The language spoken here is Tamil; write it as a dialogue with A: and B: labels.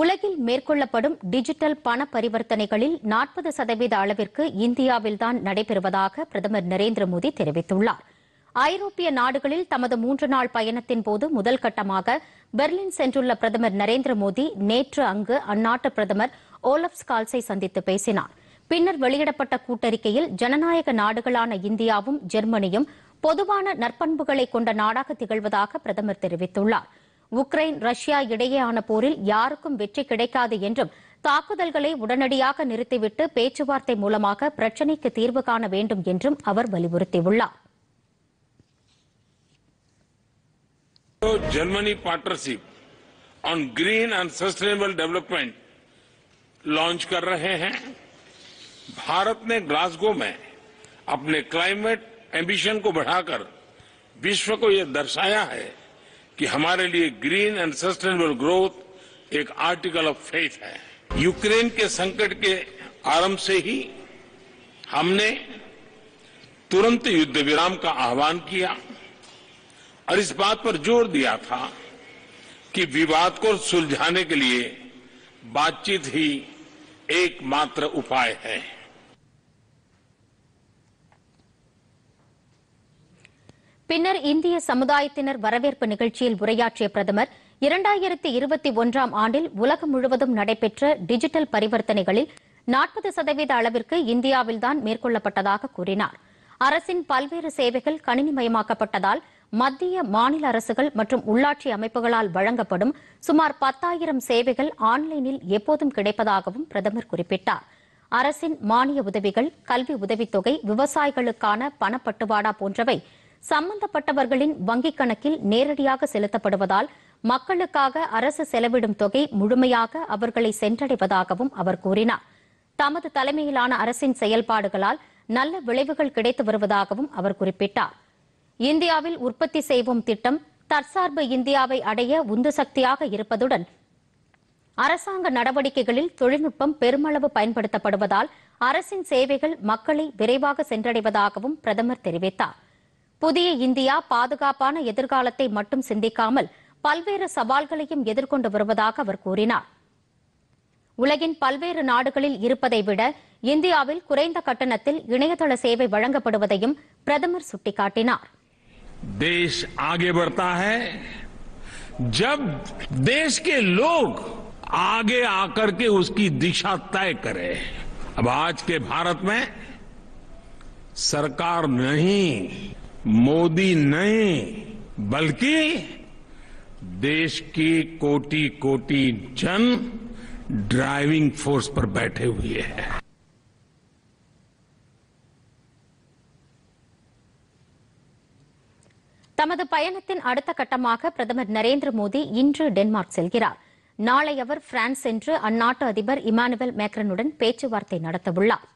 A: உலகில் மேற்கொள்ளப்படும் டிஜிட்டல் பண பரிவர்த்தனைகளில் நாற்பது சதவீத அளவிற்கு இந்தியாவில்தான் நடைபெறுவதாக பிரதமர் நரேந்திர மோடி தெரிவித்துள்ளார் ஐரோப்பிய நாடுகளில் தமது மூன்று நாள் பயணத்தின் போது முதல் கட்டமாக பெர்லின் சென்றுள்ள பிரதமர் நரேந்திர மோடி நேற்று அங்கு அந்நாட்டு பிரதமர் ஓலப் ஸ்கால்ஸை சந்தித்து பேசினார் பின்னர் வெளியிடப்பட்ட கூட்டறிக்கையில் ஜனநாயக நாடுகளான இந்தியாவும் ஜெர்மனியும் பொதுவான நற்பண்புகளை கொண்ட நாடாக திகழ்வதாக பிரதமர் தெரிவித்துள்ளாா் உக்ரைன் ரஷ்யா இடையேயான போரில் யாருக்கும் வெற்றி கிடைக்காது என்றும் தாக்குதல்களை உடனடியாக நிறுத்திவிட்டு பேச்சுவார்த்தை மூலமாக பிரச்சினைக்கு தீர்வு காண வேண்டும் என்றும் அவர் வலியுறுத்தியுள்ளார்
B: Germany partnership on green and sustainable development launch कर रहे हैं भारत ने ग्लासगो में अपने क्लाइमेट एम्बिशन को बढ़ाकर विश्व को यह दर्शाया है कि हमारे लिए ग्रीन एंड सस्टेनेबल ग्रोथ एक आर्टिकल ऑफ फेथ है यूक्रेन के संकट के आरंभ से ही हमने तुरंत युद्ध विराम का आह्वान किया और इस बात पर जोर दिया था कि विवाद को सुलझाने के लिए बातचीत ही एकमात्र उपाय है
A: பின்னர் இந்திய சமுதாயத்தினர் வரவேற்பு நிகழ்ச்சியில் உரையாற்றிய பிரதமர் இரண்டாயிரத்தி இருபத்தி ஒன்றாம் ஆண்டில் உலகம் முழுவதும் நடைபெற்ற டிஜிட்டல் பரிவர்த்தனைகளில் நாற்பது சதவீத அளவிற்கு இந்தியாவில்தான் மேற்கொள்ளப்பட்டதாக கூறினார் அரசின் பல்வேறு சேவைகள் கணினிமயமாக்கப்பட்டதால் மத்திய மாநில அரசுகள் மற்றும் உள்ளாட்சி அமைப்புகளால் வழங்கப்படும் சுமார் பத்தாயிரம் சேவைகள் ஆன்லைனில் எப்போதும் கிடைப்பதாகவும் பிரதமர் குறிப்பிட்டார் அரசின் மானிய உதவிகள் கல்வி உதவித்தொகை விவசாயிகளுக்கான பணப்பட்டுவாடா போன்றவை சம்பந்தப்பட்டவர்களின் வங்கிக் கணக்கில் நேரடியாக செலுத்தப்படுவதால் மக்களுக்காக அரசு செலவிடும் தொகை முழுமையாக அவர்களை சென்றடைவதாகவும் அவர் கூறினார் தமது தலைமையிலான அரசின் செயல்பாடுகளால் நல்ல விளைவுகள் கிடைத்து வருவதாகவும் அவர் குறிப்பிட்டார் இந்தியாவில் உற்பத்தி செய்வோம் திட்டம் தற்சார்பு இந்தியாவை அடைய உந்து சக்தியாக இருப்பதுடன் அரசாங்க நடவடிக்கைகளில் தொழில்நுட்பம் பெருமளவு பயன்படுத்தப்படுவதால் அரசின் சேவைகள் மக்களை விரைவாக சென்றடைவதாகவும் பிரதமர் தெரிவித்தார் புதிய இந்தியா பாதுகாப்பான எதிர்காலத்தை மட்டும் சிந்திக்காமல் பல்வேறு சவால்களையும் எதிர்கொண்டு வருவதாக அவர் கூறினார் உலகின் பல்வேறு நாடுகளில் இருப்பதை விட இந்தியாவில் குறைந்த கட்டணத்தில் இணையதள சேவை வழங்கப்படுவதையும் பிரதமர் சுட்டிக்காட்டினார்
B: देश आगे बढ़ता है जब देश के लोग आगे आकर के उसकी दिशा तय करें अब आज के भारत में सरकार नहीं मोदी नहीं बल्कि देश की कोटि कोटि जन ड्राइविंग फोर्स पर बैठे हुए हैं
A: தமது பயணத்தின் அடுத்த கட்டமாக பிரதமர் நரேந்திர மோடி இன்று டென்மார்க் செல்கிறார் நாளை அவர் பிரான்ஸ் சென்று அந்நாட்டு அதிபர் இமானுவேல் மேக்ரனுடன் பேச்சுவார்த்தை நடத்தவுள்ளார்